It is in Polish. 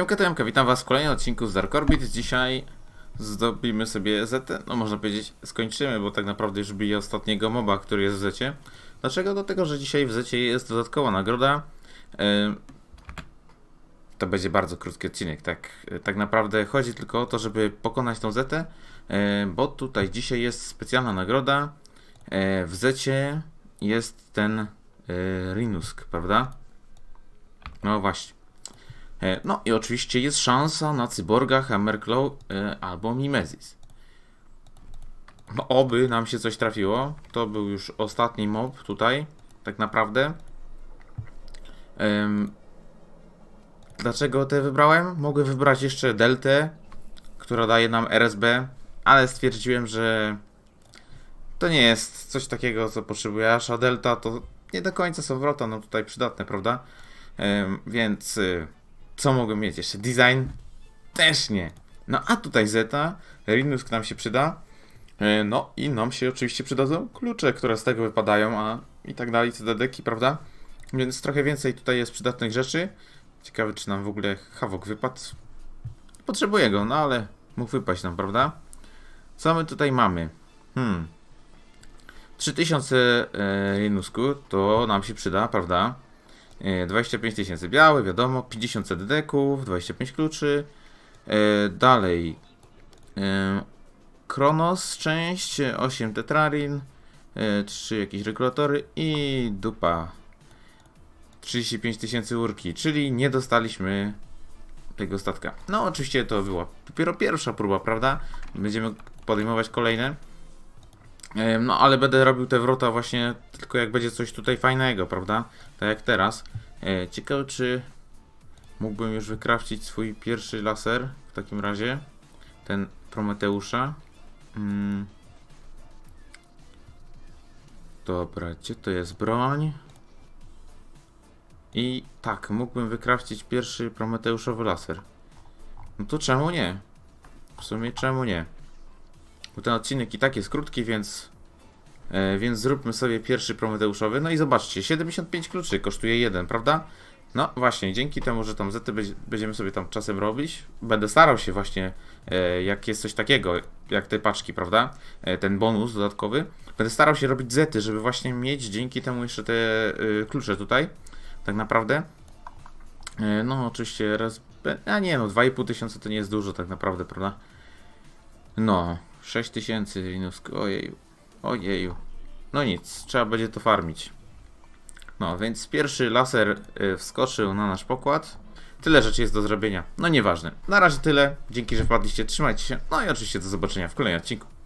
Siemka, Temka, witam was w kolejnym odcinku z Dark Orbit. Dzisiaj zdobimy sobie ZT, no można powiedzieć skończymy, bo tak naprawdę już bije ostatniego moba, który jest w Zecie. Dlaczego? Dlatego, że dzisiaj w Zecie jest dodatkowa nagroda. To będzie bardzo krótki odcinek, tak, tak naprawdę chodzi tylko o to, żeby pokonać tą ZT, bo tutaj dzisiaj jest specjalna nagroda. E, w Zecie jest ten e, Rinusk, prawda? No właśnie. E, no i oczywiście jest szansa na cyborga, Hammerclaw e, albo Mimesis. No, oby nam się coś trafiło. To był już ostatni mob tutaj, tak naprawdę. dlaczego te wybrałem? Mogę wybrać jeszcze Deltę, która daje nam RSB, ale stwierdziłem, że to nie jest coś takiego, co potrzebuję, a Delta to nie do końca są wrota, no tutaj przydatne, prawda? więc... Y, co mogę mieć jeszcze? Design? Też nie. No a tutaj Zeta, Linux nam się przyda. E, no i nam się oczywiście przydadzą klucze, które z tego wypadają, a i tak dalej, cddeki, prawda? Więc trochę więcej tutaj jest przydatnych rzeczy. Ciekawe, czy nam w ogóle Hawok wypadł. Potrzebuję go, no ale mógł wypaść nam, prawda? Co my tutaj mamy? Hmm. 3000 e, Linusku to nam się przyda, prawda? 25 e, tysięcy biały, wiadomo, 50 CD-deków, 25 kluczy. E, dalej. E, Kronos część, 8 tetrarin, 3 jakieś regulatory i dupa. 35 tysięcy urki, czyli nie dostaliśmy tego statka. No oczywiście to była dopiero pierwsza próba, prawda? Będziemy podejmować kolejne. E, no ale będę robił te wrota właśnie tylko jak będzie coś tutaj fajnego, prawda? Tak jak teraz. E, ciekawe czy mógłbym już wykrafcić swój pierwszy laser w takim razie. Ten Prometeusza. Hmm. Dobra, gdzie to jest broń? I tak, mógłbym wykrafcić pierwszy Prometeuszowy laser. No to czemu nie? W sumie czemu nie? Bo ten odcinek i tak jest krótki, więc... E, więc zróbmy sobie pierwszy Prometeuszowy. No i zobaczcie, 75 kluczy kosztuje jeden, prawda? No właśnie, dzięki temu, że tam zety będziemy sobie tam czasem robić, będę starał się właśnie, e, jak jest coś takiego, jak te paczki, prawda, e, ten bonus dodatkowy, będę starał się robić zety, żeby właśnie mieć dzięki temu jeszcze te e, klucze tutaj, tak naprawdę. E, no oczywiście raz, e, a nie no, 2,5 tysiąca to nie jest dużo tak naprawdę, prawda. No, 6000 minus, ojeju, ojeju. No nic, trzeba będzie to farmić. No, więc pierwszy laser y, wskoczył na nasz pokład. Tyle rzeczy jest do zrobienia. No nieważne. Na razie tyle. Dzięki, że wpadliście. Trzymajcie się. No i oczywiście do zobaczenia w kolejnym odcinku.